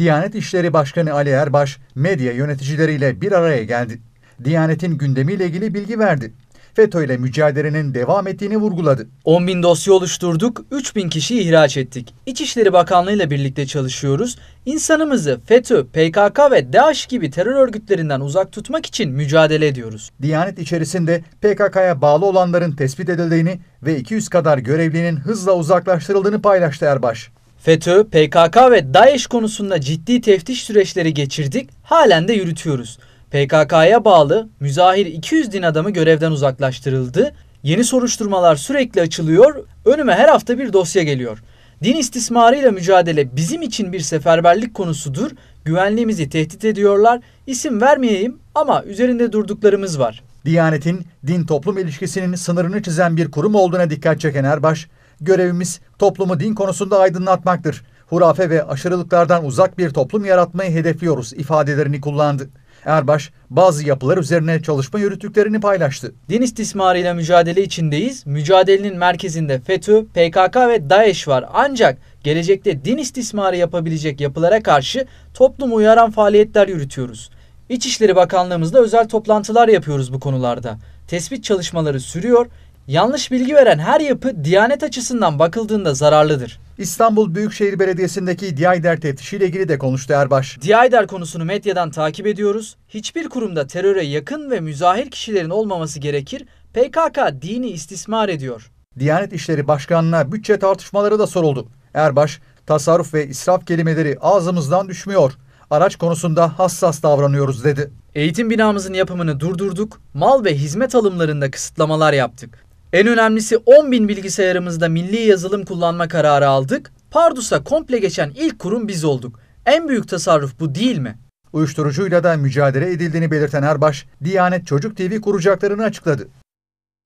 Diyanet İşleri Başkanı Ali Erbaş medya yöneticileriyle bir araya geldi. Diyanet'in gündemiyle ilgili bilgi verdi. FETÖ ile mücadelenin devam ettiğini vurguladı. 10 bin dosya oluşturduk, 3 bin kişi ihraç ettik. İçişleri Bakanlığı ile birlikte çalışıyoruz. İnsanımızı FETÖ, PKK ve DAEŞ gibi terör örgütlerinden uzak tutmak için mücadele ediyoruz. Diyanet içerisinde PKK'ya bağlı olanların tespit edildiğini ve 200 kadar görevlinin hızla uzaklaştırıldığını paylaştı Erbaş. FETÖ, PKK ve DAEŞ konusunda ciddi teftiş süreçleri geçirdik, halen de yürütüyoruz. PKK'ya bağlı müzahir 200 din adamı görevden uzaklaştırıldı. Yeni soruşturmalar sürekli açılıyor. Önüme her hafta bir dosya geliyor. Din istismarıyla mücadele bizim için bir seferberlik konusudur. Güvenliğimizi tehdit ediyorlar. İsim vermeyeyim ama üzerinde durduklarımız var. Diyanetin din toplum ilişkisinin sınırını çizen bir kurum olduğuna dikkat çeken Erbaş, Görevimiz toplumu din konusunda aydınlatmaktır. Hurafe ve aşırılıklardan uzak bir toplum yaratmayı hedefliyoruz ifadelerini kullandı. Erbaş bazı yapılar üzerine çalışma yürüttüklerini paylaştı. Din istismarıyla mücadele içindeyiz. Mücadelenin merkezinde FETÖ, PKK ve DAEŞ var. Ancak gelecekte din istismarı yapabilecek yapılara karşı toplumu uyaran faaliyetler yürütüyoruz. İçişleri Bakanlığımızda özel toplantılar yapıyoruz bu konularda. Tespit çalışmaları sürüyor yanlış bilgi veren her yapı Diyanet açısından bakıldığında zararlıdır. İstanbul Büyükşehir Belediyesi'ndeki Diyayder teftişiyle ilgili de konuştu Erbaş. Diyayder konusunu medyadan takip ediyoruz. Hiçbir kurumda teröre yakın ve müzahir kişilerin olmaması gerekir. PKK dini istismar ediyor. Diyanet İşleri Başkanı'na bütçe tartışmaları da soruldu. Erbaş, tasarruf ve israf kelimeleri ağzımızdan düşmüyor. Araç konusunda hassas davranıyoruz dedi. Eğitim binamızın yapımını durdurduk, mal ve hizmet alımlarında kısıtlamalar yaptık. En önemlisi 10 bin bilgisayarımızda milli yazılım kullanma kararı aldık. Pardus'a komple geçen ilk kurum biz olduk. En büyük tasarruf bu değil mi? Uyuşturucuyla da mücadele edildiğini belirten Erbaş, Diyanet Çocuk TV kuracaklarını açıkladı.